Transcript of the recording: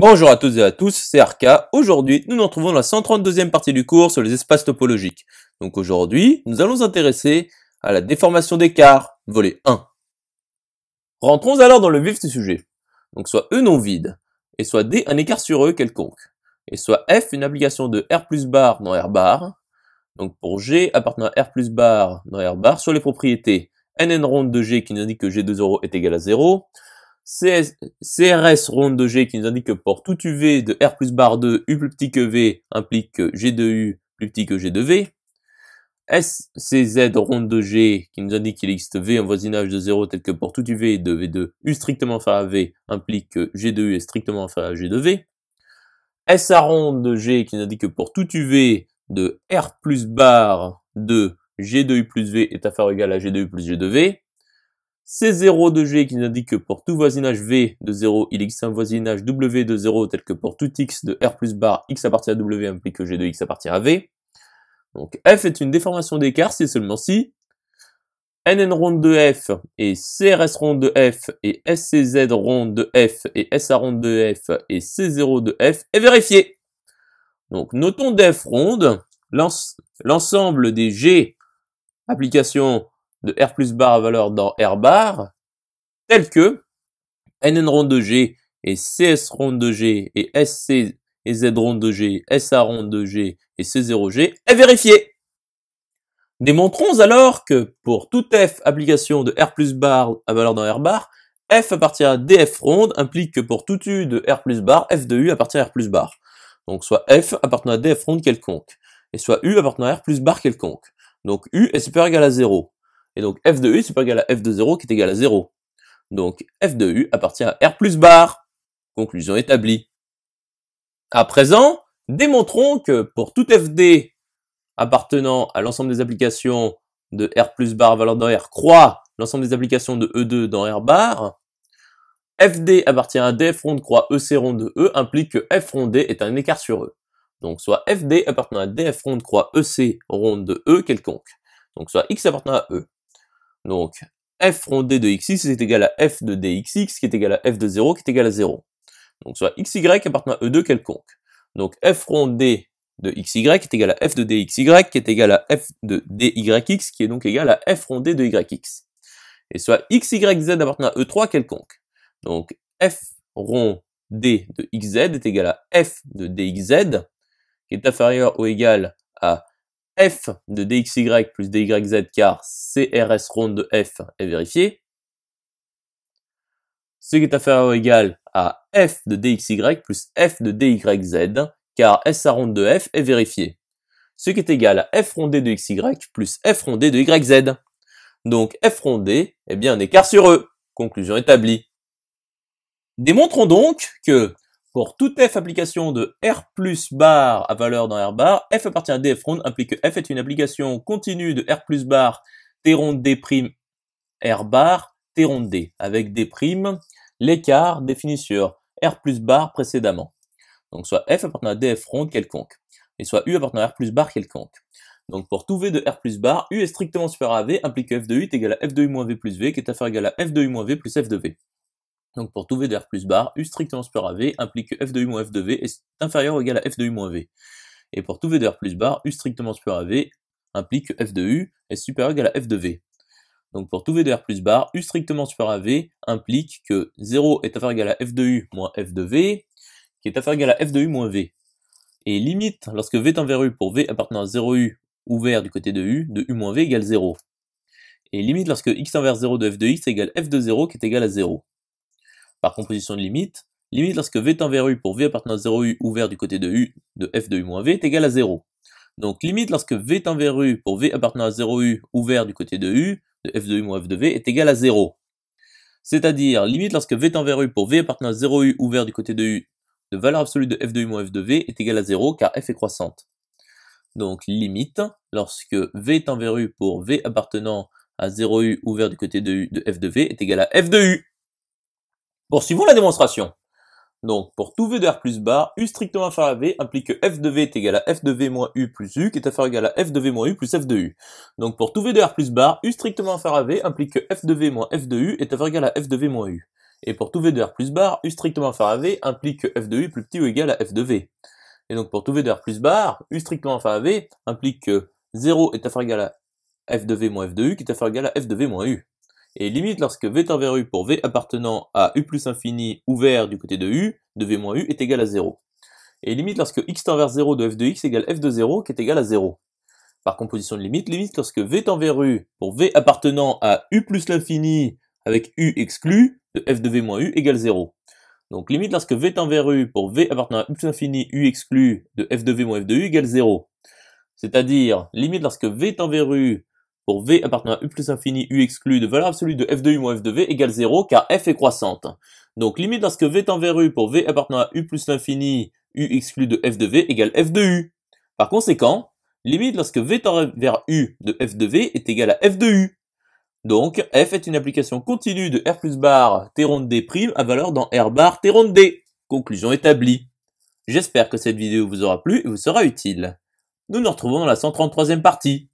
Bonjour à toutes et à tous, c'est Arca. Aujourd'hui, nous nous retrouvons dans la 132e partie du cours sur les espaces topologiques. Donc aujourd'hui, nous allons nous intéresser à la déformation d'écart, volet 1. Rentrons alors dans le vif du sujet. Donc soit E non vide, et soit D un écart sur E quelconque, et soit F une application de R plus bar dans R bar. Donc pour G appartenant à R plus bar dans R bar, sur les propriétés NN ronde de G qui nous indique que G de 0 est égal à 0, CRS ronde de G qui nous indique que pour tout UV de R plus bar 2, U plus petit que V implique G de U plus petit que G de V. SCZ ronde de G qui nous indique qu'il existe V en voisinage de 0 tel que pour tout UV de V2 U strictement inférieur à V implique que G de U est strictement inférieur à G de V. SA ronde de G qui nous indique que pour tout UV de R plus bar 2 G de U plus V est inférieur égal à G de U plus G de V c 0 de G qui nous indique que pour tout voisinage V de 0, il existe un voisinage W de 0 tel que pour tout X de R plus bar, X appartient à W implique que G de X appartient à V. Donc F est une déformation d'écart si seulement si NN ronde de F et CRS ronde de F et SCZ ronde de F et SA ronde de F et C0 de F est vérifié. Donc notons d'F ronde l'ensemble des G applications de R plus bar à valeur dans R bar, tel que NN rond de G et CS rond de G et SC et Z rond de G, SA rond de G et C0G est vérifié. Démontrons alors que pour toute f application de R plus bar à valeur dans R bar, f appartient à df ronde implique que pour tout u de R plus bar, f de u appartient à R plus bar. Donc soit f appartenant à df ronde quelconque, et soit u appartenant à R plus bar quelconque. Donc u est supérieur égal à 0. Et donc f de u, c'est pas égal à f de 0 qui est égal à 0. Donc f de u appartient à r plus bar. Conclusion établie. À présent, démontrons que pour tout fd appartenant à l'ensemble des applications de R plus bar valeur dans R croix l'ensemble des applications de E2 dans R bar, FD appartient à D rond croix EC rond de E implique que F rond D est un écart sur E. Donc soit FD appartenant à DF rond croix EC rond de E quelconque. Donc soit X appartient à E. Donc f rond d de xx est égal à f de dxx qui est égal à f de 0 qui est égal à 0. Donc soit xy appartient à E2 quelconque. Donc f rond d de xy est égal à f de dxy qui est égal à f de dyx qui est donc égal à f rond d de yx. Et soit xyz appartient à E3 quelconque. Donc f rond d de xz est égal à f de dxz qui est inférieur ou égal à f de dxy plus dyz car CRS ronde de f est vérifié, ce qui est inférieur ou égal à f de dxy plus f de dyz car SA ronde de f est vérifié, ce qui est égal à f rondé de xy plus f rondé de yz. Donc f rondé est bien un écart sur eux. Conclusion établie. Démontrons donc que pour toute f application de R plus bar à valeur dans R bar, f appartient à df implique que f est une application continue de R plus bar T ronde D prime R bar T ronde D avec D prime l'écart défini sur R plus bar précédemment. Donc soit f appartient à df quelconque et soit U appartient à R plus bar quelconque. Donc pour tout V de R plus bar, U est strictement supérieur à V implique que F de U est égal à F de U moins V plus V qui est inférieur égal à F de U moins V plus F de V. Donc pour tout V de R plus bar, U strictement supérieur à V implique que f de U moins f de V est inférieur ou égal à f de U moins V. Et pour tout V de R plus bar, U strictement supérieur à V implique que f de U est supérieur ou égal à f de V. Donc pour tout V de R plus bar, U strictement supérieur à V implique que 0 est inférieur ou égal à f de U moins f de V, qui est inférieur ou égal à f de U moins V. Et limite, lorsque V tend vers U pour V appartenant à 0U ouvert du côté de U, de U moins V égale 0. Et limite lorsque x tend vers 0 de f de x égale f de 0 qui est égal à 0 par composition de limite, limite lorsque v tend vers u pour v appartenant à 0u ouvert du côté de u de f de u moins v est égal à 0. Donc limite lorsque v tend vers u pour v appartenant à 0u ouvert du côté de u de f de u moins f de v est égal à 0. C'est-à-dire limite lorsque v tend vers u pour v appartenant à 0u ouvert du côté de u de valeur absolue de f de u moins f de v est égal à 0 car f est croissante. Donc limite lorsque v tend vers u pour v appartenant à 0u ouvert du côté de u de f de v est égal à f de u. Poursuivons la démonstration. Donc, pour tout V de R plus bar, U strictement inférieur à V implique que F de V est égal à F de V moins U plus U, qui est faire égal à F de V moins U plus F de U. Donc, pour tout V de R plus bar, U strictement inférieur à V implique que F de V moins F de U est affaire égal à F de V moins U. Et pour tout V de R plus bar, U strictement inférieur à V implique que F de U plus petit ou égal à F de V. Et donc, pour tout V de R plus bar, U strictement inférieur à V implique que 0 est faire égal à F de V moins F de U, qui est faire égal à F de V moins U. Et limite, lorsque V tend vers U pour V appartenant à U plus infini ouvert du côté de U, de V moins U est égal à 0. Et limite, lorsque X tend vers 0 de F de X égale F de 0 qui est égal à 0. Par composition de limite, limite, lorsque V tend vers U pour V appartenant à U plus l'infini avec U exclu, de F de V moins U égale 0. Donc limite, lorsque V tend vers U pour V appartenant à U plus l'infini, U exclu, de F de V moins F de U égale 0. C'est-à-dire, limite, lorsque V tend vers U pour V appartenant à U plus infini, U exclu de valeur absolue de F de U moins F de V égale 0, car F est croissante. Donc limite lorsque V tend vers U pour V appartenant à U plus l'infini, U exclu de F de V égale F de U. Par conséquent, limite lorsque V tend vers U de F de V est égale à F de U. Donc F est une application continue de R plus bar T ronde D prime à valeur dans R bar T ronde D. Conclusion établie. J'espère que cette vidéo vous aura plu et vous sera utile. Nous nous retrouvons dans la 133e partie.